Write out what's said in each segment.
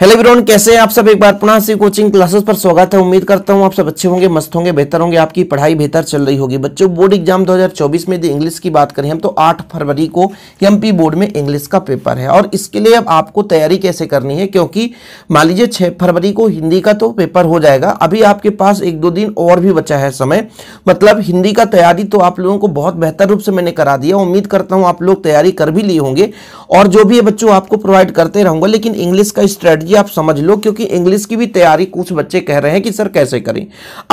hello brown कैसे हैं आप सब एक बार पुनः से कोचिंग क्लासेस पर स्वागत है उम्मीद करता हूं आप सब अच्छे होंगे मस्त होंगे बेहतर होंगे आपकी पढ़ाई बेहतर चल रही होगी बच्चों बोर्ड एग्जाम 2024 में यदि इंग्लिश की बात करें हम तो 8 फरवरी को एमपी बोर्ड में इंग्लिश का पेपर है और इसके लिए अब आपको तैयारी कैसे करनी है क्योंकि मान लीजिए छः फरवरी को हिंदी का तो पेपर हो जाएगा अभी आपके पास एक दो दिन और भी बचा है समय मतलब हिंदी का तैयारी तो आप लोगों को बहुत बेहतर रूप से मैंने करा दिया उम्मीद करता हूँ आप लोग तैयारी कर भी लिए होंगे और जो भी बच्चों आपको प्रोवाइड करते रहूँगा लेकिन इंग्लिश का स्ट्रेटी ये आप समझ लो क्योंकि इंग्लिश की भी तैयारी कुछ बच्चे कह रहे हैं कि सर कैसे करें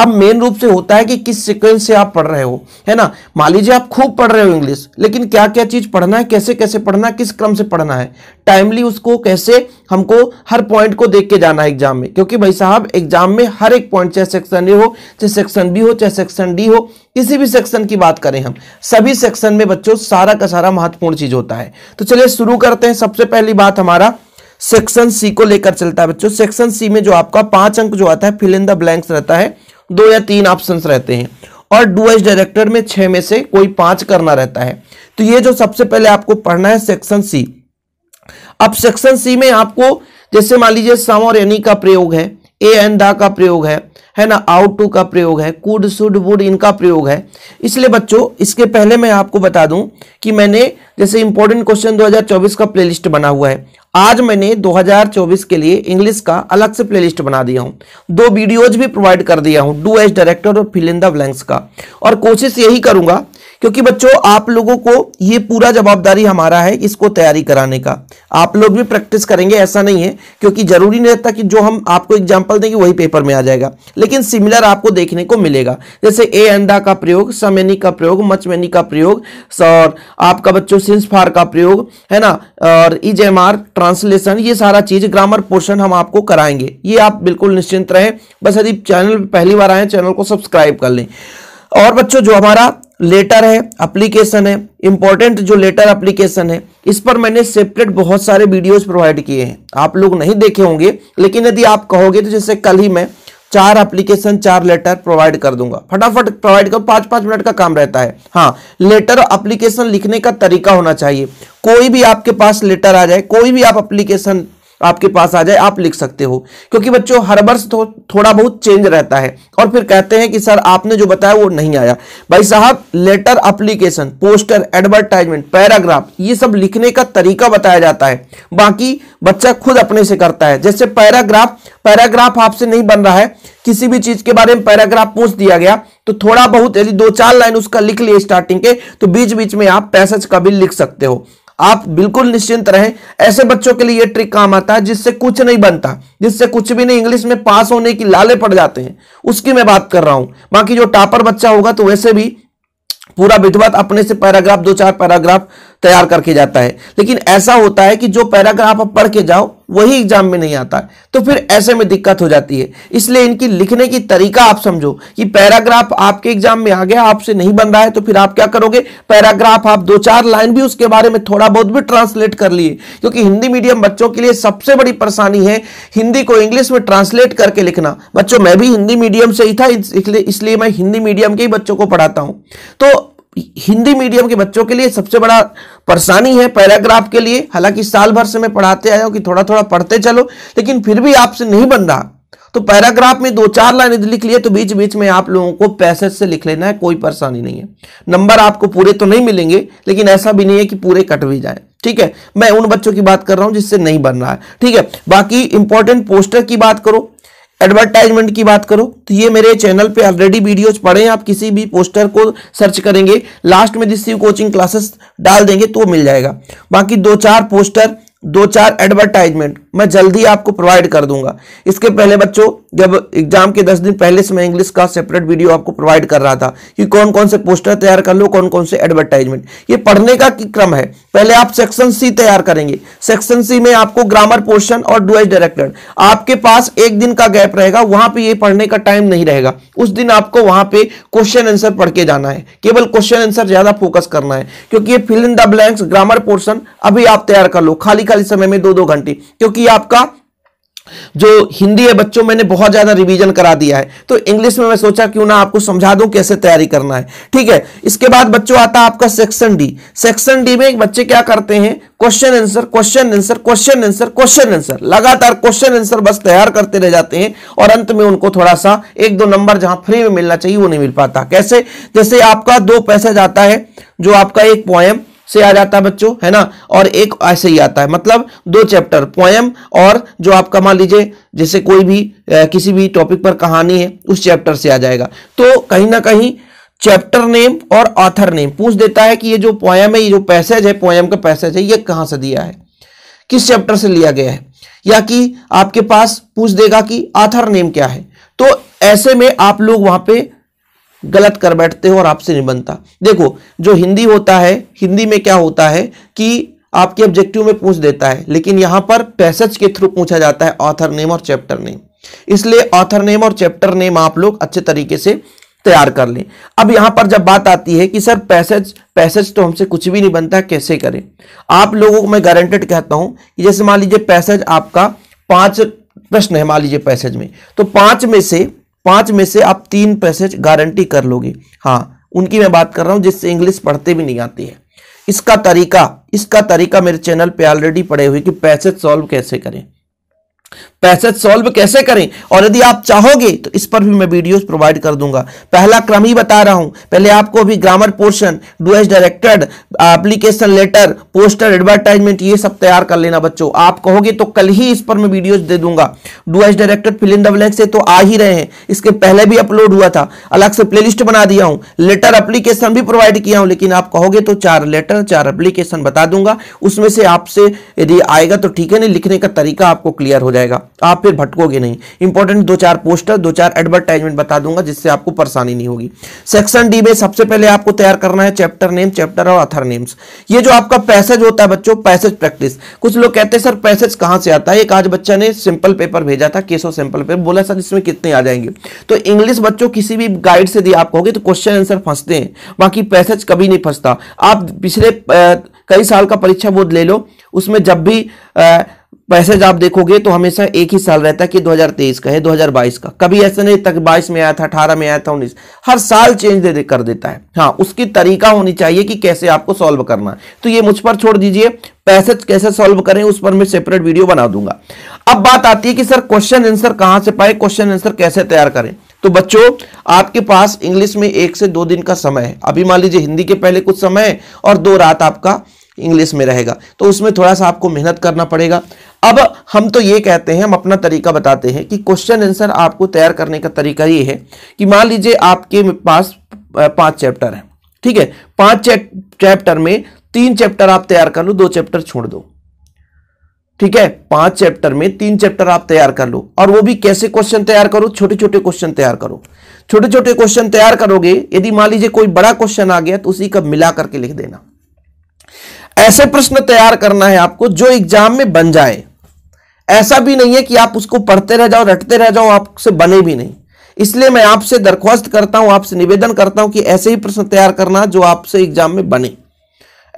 अब मेन रूप से होता है कि किस सिक्वेंस से आप पढ़ रहे हो है ना मान लीजिए आप खूब पढ़ रहे हो इंग्लिश लेकिन क्या क्या चीज पढ़ना है कैसे कैसे पढ़ना है किस क्रम से पढ़ना है टाइमली उसको कैसे हमको हर पॉइंट को देख के जाना है एग्जाम में क्योंकि भाई साहब एग्जाम में हर एक पॉइंट चाहे सेक्शन ए हो चाहे सेक्शन बी हो चाहे सेक्शन डी हो किसी भी सेक्शन की बात करें हम सभी सेक्शन में बच्चों सारा का सारा महत्वपूर्ण चीज होता है तो चलिए शुरू करते हैं सबसे पहली बात हमारा सेक्शन सी को लेकर चलता है बच्चों सेक्शन सी में जो आपका पांच अंक जो आता है फिल इन द ब्लैंक्स रहता है दो या तीन ऑप्शन रहते हैं और डू एस डायरेक्टर में छह में से कोई पांच करना रहता है तो ये जो सबसे पहले आपको पढ़ना है सेक्शन सी अब सेक्शन सी में आपको जैसे मान लीजिए सम और एनी का प्रयोग है ए एन दा का प्रयोग है है ना आउट टू का प्रयोग है कुड सुड वुड इनका प्रयोग है इसलिए बच्चों इसके पहले मैं आपको बता दूं कि मैंने जैसे इंपॉर्टेंट क्वेश्चन 2024 का प्लेलिस्ट बना हुआ है आज मैंने 2024 के लिए इंग्लिश का अलग से प्लेलिस्ट बना दिया हूं दो वीडियोज भी प्रोवाइड कर दिया हूं डू एज डायरेक्टर और फिल इन द ब्लैंक्स का और कोशिश यही करूंगा क्योंकि बच्चों आप लोगों को ये पूरा जवाबदारी हमारा है इसको तैयारी कराने का आप लोग भी प्रैक्टिस करेंगे ऐसा नहीं है क्योंकि जरूरी नहीं रहता कि जो हम आपको एग्जाम्पल देंगे वही पेपर में आ जाएगा लेकिन सिमिलर आपको देखने को मिलेगा जैसे ए अंडा का प्रयोग समेनी का प्रयोग मचमेनी का प्रयोग और आपका बच्चों सिंसफार का प्रयोग है ना और इज आर ट्रांसलेशन ये सारा चीज ग्रामर पोर्शन हम आपको कराएंगे ये आप बिल्कुल निश्चिंत रहें बस यदि चैनल पहली बार आए चैनल को सब्सक्राइब कर लें और बच्चों जो हमारा लेटर है एप्लीकेशन है इंपॉर्टेंट जो लेटर एप्लीकेशन है इस पर मैंने सेपरेट बहुत सारे वीडियोस प्रोवाइड किए हैं आप लोग नहीं देखे होंगे लेकिन यदि आप कहोगे तो जैसे कल ही मैं चार एप्लीकेशन चार लेटर प्रोवाइड कर दूंगा फटाफट प्रोवाइड कर पांच पांच मिनट का काम रहता है हाँ लेटर एप्लीकेशन लिखने का तरीका होना चाहिए कोई भी आपके पास लेटर आ जाए कोई भी आप एप्लीकेशन आपके पास आ जाए आप लिख सकते हो क्योंकि बच्चों हर वर्ष थो, थोड़ा बहुत चेंज रहता है और फिर कहते हैं कि सर आपने जो बताया वो नहीं आया भाई साहब letter application poster advertisement paragraph ये सब लिखने का तरीका बताया जाता है बाकी बच्चा खुद अपने से करता है जैसे पैराग्राफ पैराग्राफ आपसे नहीं बन रहा है किसी भी चीज के बारे में पैराग्राफ पूछ दिया गया तो थोड़ा बहुत यदि दो चार लाइन उसका लिख लिए स्टार्टिंग के तो बीच बीच में आप पैसेज का भी लिख सकते हो आप बिल्कुल निश्चिंत रहें ऐसे बच्चों के लिए ये ट्रिक काम आता है जिससे कुछ नहीं बनता जिससे कुछ भी नहीं इंग्लिश में पास होने की लाले पड़ जाते हैं उसकी मैं बात कर रहा हूं बाकी जो टापर बच्चा होगा तो वैसे भी पूरा विधवत अपने से पैराग्राफ दो चार पैराग्राफ तैयार करके जाता है लेकिन ऐसा होता है कि जो पैराग्राफ आप पढ़ के जाओ वही एग्जाम में नहीं आता तो फिर ऐसे में दिक्कत हो जाती है इसलिए इनकी लिखने की तरीका आप समझो कि पैराग्राफ आपके एग्जाम में आ गया आपसे नहीं बन रहा है तो फिर आप क्या करोगे पैराग्राफ आप दो चार लाइन भी उसके बारे में थोड़ा बहुत भी ट्रांसलेट कर लिए क्योंकि हिंदी मीडियम बच्चों के लिए सबसे बड़ी परेशानी है हिंदी को इंग्लिश में ट्रांसलेट करके लिखना बच्चों मैं भी हिंदी मीडियम से ही था इसलिए मैं हिंदी मीडियम के ही बच्चों को पढ़ाता हूं तो हिंदी मीडियम के बच्चों के लिए सबसे बड़ा परेशानी है पैराग्राफ के लिए हालांकि साल भर से मैं पढ़ाते आया हूं कि थोड़ा थोड़ा पढ़ते चलो लेकिन फिर भी आपसे नहीं बन रहा तो पैराग्राफ में दो चार लाइन यदि लिख लिए तो बीच बीच में आप लोगों को पैसेज से लिख लेना है कोई परेशानी नहीं है नंबर आपको पूरे तो नहीं मिलेंगे लेकिन ऐसा भी नहीं है कि पूरे कट भी जाए ठीक है मैं उन बच्चों की बात कर रहा हूं जिससे नहीं बन रहा है ठीक है बाकी इंपॉर्टेंट पोस्टर की बात करो एडवर्टाइजमेंट की बात करो तो ये मेरे चैनल पे ऑलरेडी वीडियोज पड़े हैं आप किसी भी पोस्टर को सर्च करेंगे लास्ट में जिससे कोचिंग क्लासेस डाल देंगे तो मिल जाएगा बाकी दो चार पोस्टर दो चार एडवर्टाइजमेंट मैं जल्दी आपको प्रोवाइड कर दूंगा इसके पहले बच्चों जब एग्जाम के दस दिन पहले से मैं इंग्लिश का सेपरेट वीडियो आपको प्रोवाइड कर रहा था कि कौन कौन से पोस्टर तैयार कर लो कौन कौन से एडवर्टाइजमेंट ये पढ़ने का क्रम है पहले आप सेक्शन सी तैयार करेंगे सेक्शन सी में आपको ग्रामर पोर्शन और डुएस डायरेक्टर आपके पास एक दिन का गैप रहेगा वहां पर ये पढ़ने का टाइम नहीं रहेगा उस दिन आपको वहां पर क्वेश्चन आंसर पढ़ के जाना है केवल क्वेश्चन आंसर ज्यादा फोकस करना है क्योंकि ये fill in the blanks grammar portion अभी आप तैयार कर लो खाली खाली समय में दो दो घंटे क्योंकि आपका जो हिंदी है बच्चों मैंने बहुत ज़्यादा रिवीजन करा दिया है तो इंग्लिश में मैं सोचा क्यों ना आपको समझा दूं कैसे तैयारी करना है ठीक है इसके बाद बच्चों आता है आपका सेक्शन डी सेक्शन डी में बच्चे क्या करते हैं question answer question answer question answer question answer लगातार क्वेश्चन आंसर बस तैयार करते रह जाते हैं और अंत में उनको थोड़ा सा एक दो नंबर जहां फ्री में मिलना चाहिए वो नहीं मिल पाता कैसे जैसे आपका दो पैसेज आता है जो आपका एक पोएम से आ जाता है बच्चों है ना और एक ऐसे ही आता है मतलब दो चैप्टर पोएम और जो आपका मान लीजिए जैसे कोई भी आ, किसी भी टॉपिक पर कहानी है उस चैप्टर से आ जाएगा तो कहीं ना कहीं चैप्टर नेम और ऑथर नेम पूछ देता है कि ये जो पोएम है ये जो पैसेज है पोएम का पैसेज है ये कहां से दिया है किस चैप्टर से लिया गया है या कि आपके पास पूछ देगा कि आथर नेम क्या है तो ऐसे में आप लोग वहां पे गलत कर बैठते हो और आपसे नहीं बनता देखो जो हिंदी होता है हिंदी में क्या होता है कि आपके ऑब्जेक्टिव में पूछ देता है लेकिन यहां पर पैसेज के थ्रू पूछा जाता है ऑथर नेम और चैप्टर नेम इसलिए ऑथर नेम और चैप्टर नेम आप लोग अच्छे तरीके से तैयार कर लें अब यहां पर जब बात आती है कि सर पैसेज पैसेज तो हमसे कुछ भी नहीं बनता कैसे करें आप लोगों को मैं गारंटेड कहता हूं कि जैसे मान लीजिए पैसेज आपका पांच प्रश्न है मान लीजिए पैसेज में तो पांच में से पांच में से आप तीन पैसेज गारंटी कर लोगे हाँ उनकी मैं बात कर रहा हूं जिससे इंग्लिश पढ़ते भी नहीं आती है इसका तरीका इसका तरीका मेरे चैनल पे ऑलरेडी पड़े हुए कि पैसेज सॉल्व कैसे करें पैसेज सॉल्व कैसे करें और यदि आप चाहोगे तो इस पर भी मैं वीडियोस प्रोवाइड कर दूंगा पहला क्रम ही बता रहा हूं पहले आपको अभी grammar portion do as directed application letter poster advertisement ये सब तैयार कर लेना बच्चों आप कहोगे तो कल ही इस पर मैं वीडियोस दे दूंगा do as directed fill in the से तो आ ही रहे हैं इसके पहले भी अपलोड हुआ था अलग से प्ले बना दिया हूं लेटर अप्लीकेशन भी प्रोवाइड किया हूं लेकिन आप कहोगे तो चार लेटर चार अप्लीकेशन बता दूंगा उसमें से आपसे यदि आएगा तो ठीक है नहीं लिखने का तरीका आपको क्लियर हो जाएगा तो आप फिर भटकोगे नहीं इंपॉर्टेंट दो चार पोस्टर दो चार एडवर्टाइजमेंट बता दूंगा जिससे आपको परेशानी नहीं होगी सेक्शन डी में सबसे पहले आपको तैयार करना है चैप्टर नेम चैप्टर और अथर नेम्स ये जो आपका पैसेज होता है बच्चों पैसेज प्रैक्टिस कुछ लोग कहते हैं सर पैसेज कहां से आता है एक आज बच्चा ने सिंपल पेपर भेजा था केसो सिंपल पेपर बोला सर इसमें कितने आ जाएंगे तो इंग्लिश बच्चों किसी भी गाइड से दिया आप कहोगे तो क्वेश्चन आंसर फंसते हैं बाकी पैसेज कभी नहीं फंसता आप पिछले कई साल का परीक्षा बोर्ड ले लो उसमें जब भी आ, पैसेज आप देखोगे तो हमेशा एक ही साल रहता है कि 2023 का है 2022 का कभी ऐसा नहीं तक 22 में आया था अठारह में आया था उन्नीस हर साल चेंज दे, दे कर देता है हाँ उसकी तरीका होनी चाहिए कि कैसे आपको सॉल्व करना है तो ये मुझ पर छोड़ दीजिए पैसेज कैसे सॉल्व करें उस पर मैं सेपरेट वीडियो बना दूंगा अब बात आती है कि सर क्वेश्चन आंसर कहां से पाए क्वेश्चन आंसर कैसे तैयार करें तो बच्चों आपके पास इंग्लिश में एक से दो दिन का समय है अभी मान लीजिए हिंदी के पहले कुछ समय है और दो रात आपका इंग्लिश में रहेगा तो उसमें थोड़ा सा आपको मेहनत करना पड़ेगा अब हम तो ये कहते हैं हम अपना तरीका बताते हैं कि क्वेश्चन आंसर आपको तैयार करने का तरीका ये है कि मान लीजिए आपके पास पांच चैप्टर हैं ठीक है पांच चैप्टर में तीन चैप्टर आप तैयार कर लो दो चैप्टर छोड़ दो ठीक है पांच चैप्टर में तीन चैप्टर आप तैयार कर लो और वो भी कैसे क्वेश्चन तैयार करो छोटे छोटे क्वेश्चन तैयार करो छोटे छोटे क्वेश्चन तैयार करोगे यदि मान लीजिए कोई बड़ा क्वेश्चन आ गया तो उसी का मिला करके लिख देना ऐसे प्रश्न तैयार करना है आपको जो एग्जाम में बन जाए ऐसा भी नहीं है कि आप उसको पढ़ते रह जाओ रटते रह जाओ आपसे बने भी नहीं इसलिए मैं आपसे दरख्वास्त करता हूं आपसे निवेदन करता हूं कि ऐसे ही प्रश्न तैयार करना जो आपसे एग्जाम में बने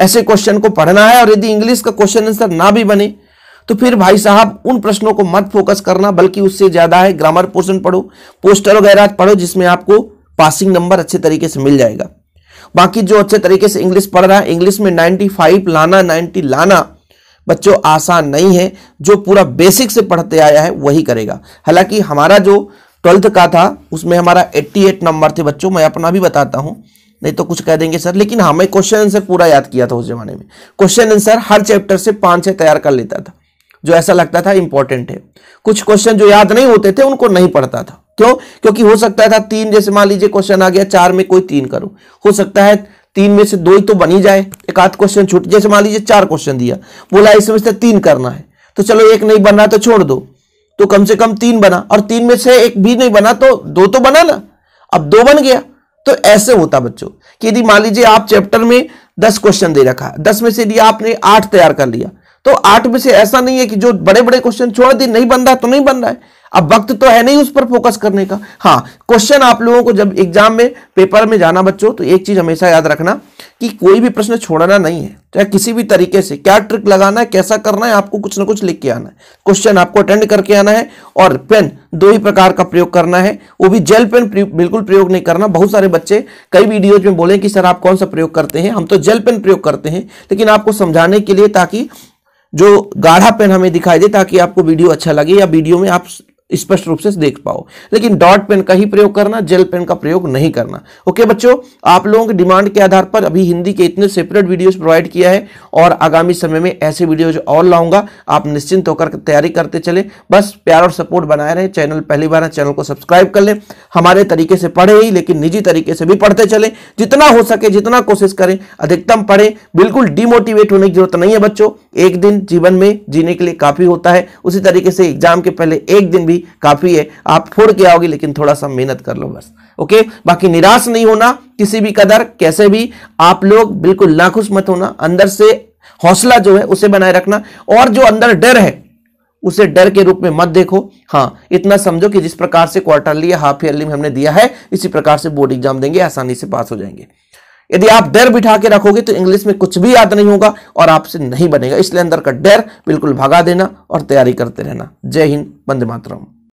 ऐसे क्वेश्चन को पढ़ना है और यदि इंग्लिश का क्वेश्चन आंसर ना भी बने तो फिर भाई साहब उन प्रश्नों को मत फोकस करना बल्कि उससे ज्यादा है ग्रामर पोर्शन पढ़ो पोस्टर वगैरह पढ़ो जिसमें आपको पासिंग नंबर अच्छे तरीके से मिल जाएगा बाकी जो अच्छे तरीके से इंग्लिश पढ़ रहा है इंग्लिश में 95 लाना 90 लाना बच्चों आसान नहीं है जो पूरा बेसिक से पढ़ते आया है वही करेगा हालांकि हमारा जो ट्वेल्थ का था उसमें हमारा 88 नंबर थे बच्चों मैं अपना भी बताता हूँ नहीं तो कुछ कह देंगे सर लेकिन हमें क्वेश्चन आंसर पूरा याद किया था उस जमाने में क्वेश्चन आंसर हर चैप्टर से पाँच छः तैयार कर लेता था जो ऐसा लगता था इंपॉर्टेंट है कुछ क्वेश्चन जो याद नहीं होते थे उनको नहीं पढ़ता था क्यों क्योंकि हो सकता था तीन जैसे मान लीजिए क्वेश्चन आ गया चार में कोई तीन करो हो सकता है तीन में से दो ही तो बनी जाए एक आध क्वेश्चन छूट जैसे मान लीजिए चार क्वेश्चन दिया बोला इसमें से तीन करना है तो चलो एक नहीं बन रहा तो छोड़ दो तो कम से कम तीन बना और तीन में से एक भी नहीं बना तो दो तो बना ना अब दो बन गया तो ऐसे होता बच्चों कि यदि मान लीजिए आप चैप्टर में दस क्वेश्चन दे रखा है दस में से यदि आपने आठ तैयार कर लिया तो आठ में से ऐसा नहीं है कि जो बड़े बड़े क्वेश्चन छोड़ दिए नहीं बन रहा तो नहीं बन रहा है अब वक्त तो है नहीं उस पर फोकस करने का हाँ क्वेश्चन आप लोगों को जब एग्जाम में पेपर में जाना बच्चों तो एक चीज हमेशा याद रखना कि कोई भी प्रश्न छोड़ना नहीं है चाहे किसी भी तरीके से क्या ट्रिक लगाना है कैसा करना है आपको कुछ ना कुछ लिख के आना है क्वेश्चन आपको अटेंड करके आना है और पेन दो ही प्रकार का प्रयोग करना है वो भी जेल पेन बिल्कुल प्रयोग नहीं करना बहुत सारे बच्चे कई वीडियोज में बोले कि सर आप कौन सा प्रयोग करते हैं हम तो जेल पेन प्रयोग करते हैं लेकिन आपको समझाने के लिए ताकि जो गाढ़ा पेन हमें दिखाई दे ताकि आपको वीडियो अच्छा लगे या वीडियो में आप स्पष्ट रूप से देख पाओ लेकिन डॉट पेन का ही प्रयोग करना जेल पेन का प्रयोग नहीं करना ओके बच्चों आप लोगों की डिमांड के आधार पर अभी हिंदी के इतने सेपरेट वीडियोस प्रोवाइड किया है और आगामी समय में ऐसे वीडियोज और लाऊंगा आप निश्चिंत होकर तैयारी करते चले बस प्यार और सपोर्ट बनाए रहे चैनल पहली बार चैनल को सब्सक्राइब कर लें हमारे तरीके से पढ़े ही लेकिन निजी तरीके से भी पढ़ते चले जितना हो सके जितना कोशिश करें अधिकतम पढ़े बिल्कुल डिमोटिवेट होने की जरूरत नहीं है बच्चों एक दिन जीवन में जीने के लिए काफी होता है उसी तरीके से एग्जाम के पहले एक दिन भी भी काफ़ी है आप फोड़ के आओगे लेकिन थोड़ा सा मेहनत कर लो बस ओके बाकी निराश नहीं होना किसी भी कदर कैसे भी आप लोग बिल्कुल नाखुश मत होना अंदर से हौसला जो है उसे बनाए रखना और जो अंदर डर है उसे डर के रूप में मत देखो हाँ इतना समझो कि जिस प्रकार से क्वार्टरली या हाफ ईयरली में हमने दिया है इसी प्रकार से बोर्ड एग्जाम देंगे आसानी से पास हो जाएंगे यदि आप डर बिठा के रखोगे तो इंग्लिश में कुछ भी याद नहीं होगा और आपसे नहीं बनेगा इसलिए अंदर का डर बिल्कुल भगा देना और तैयारी करते रहना जय हिंद बंदे मातरम